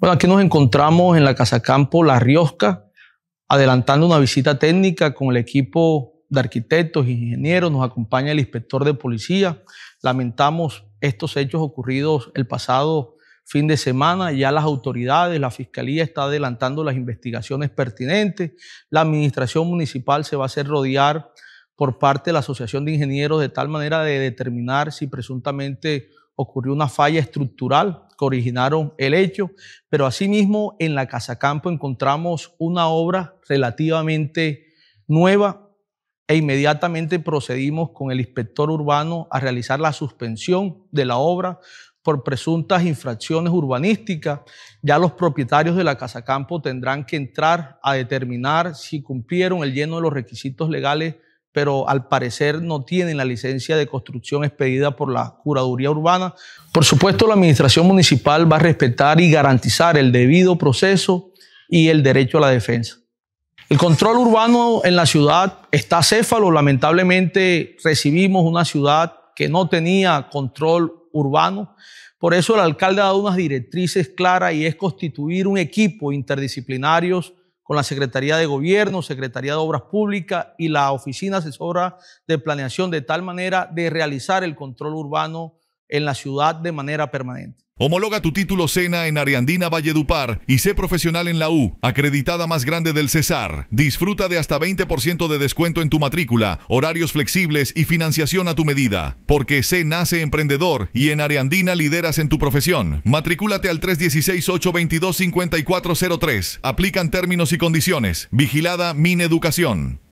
Bueno, aquí nos encontramos en la Casa Campo La Riosca, adelantando una visita técnica con el equipo de arquitectos, e ingenieros, nos acompaña el inspector de policía. Lamentamos estos hechos ocurridos el pasado fin de semana, ya las autoridades, la fiscalía está adelantando las investigaciones pertinentes, la administración municipal se va a hacer rodear por parte de la Asociación de Ingenieros de tal manera de determinar si presuntamente ocurrió una falla estructural que originaron el hecho, pero asimismo en la Casa Campo encontramos una obra relativamente nueva e inmediatamente procedimos con el inspector urbano a realizar la suspensión de la obra por presuntas infracciones urbanísticas. Ya los propietarios de la Casa Campo tendrán que entrar a determinar si cumplieron el lleno de los requisitos legales pero al parecer no tienen la licencia de construcción expedida por la Curaduría Urbana. Por supuesto, la Administración Municipal va a respetar y garantizar el debido proceso y el derecho a la defensa. El control urbano en la ciudad está céfalo. Lamentablemente recibimos una ciudad que no tenía control urbano. Por eso el alcalde ha dado unas directrices claras y es constituir un equipo interdisciplinario con la Secretaría de Gobierno, Secretaría de Obras Públicas y la Oficina Asesora de Planeación, de tal manera de realizar el control urbano en la ciudad de manera permanente. Homologa tu título Sena en Ariandina Valledupar y sé profesional en la U, acreditada más grande del Cesar. Disfruta de hasta 20% de descuento en tu matrícula, horarios flexibles y financiación a tu medida. Porque C nace emprendedor y en Ariandina lideras en tu profesión. Matrículate al 316-822-5403. Aplican términos y condiciones. Vigilada Mineducación.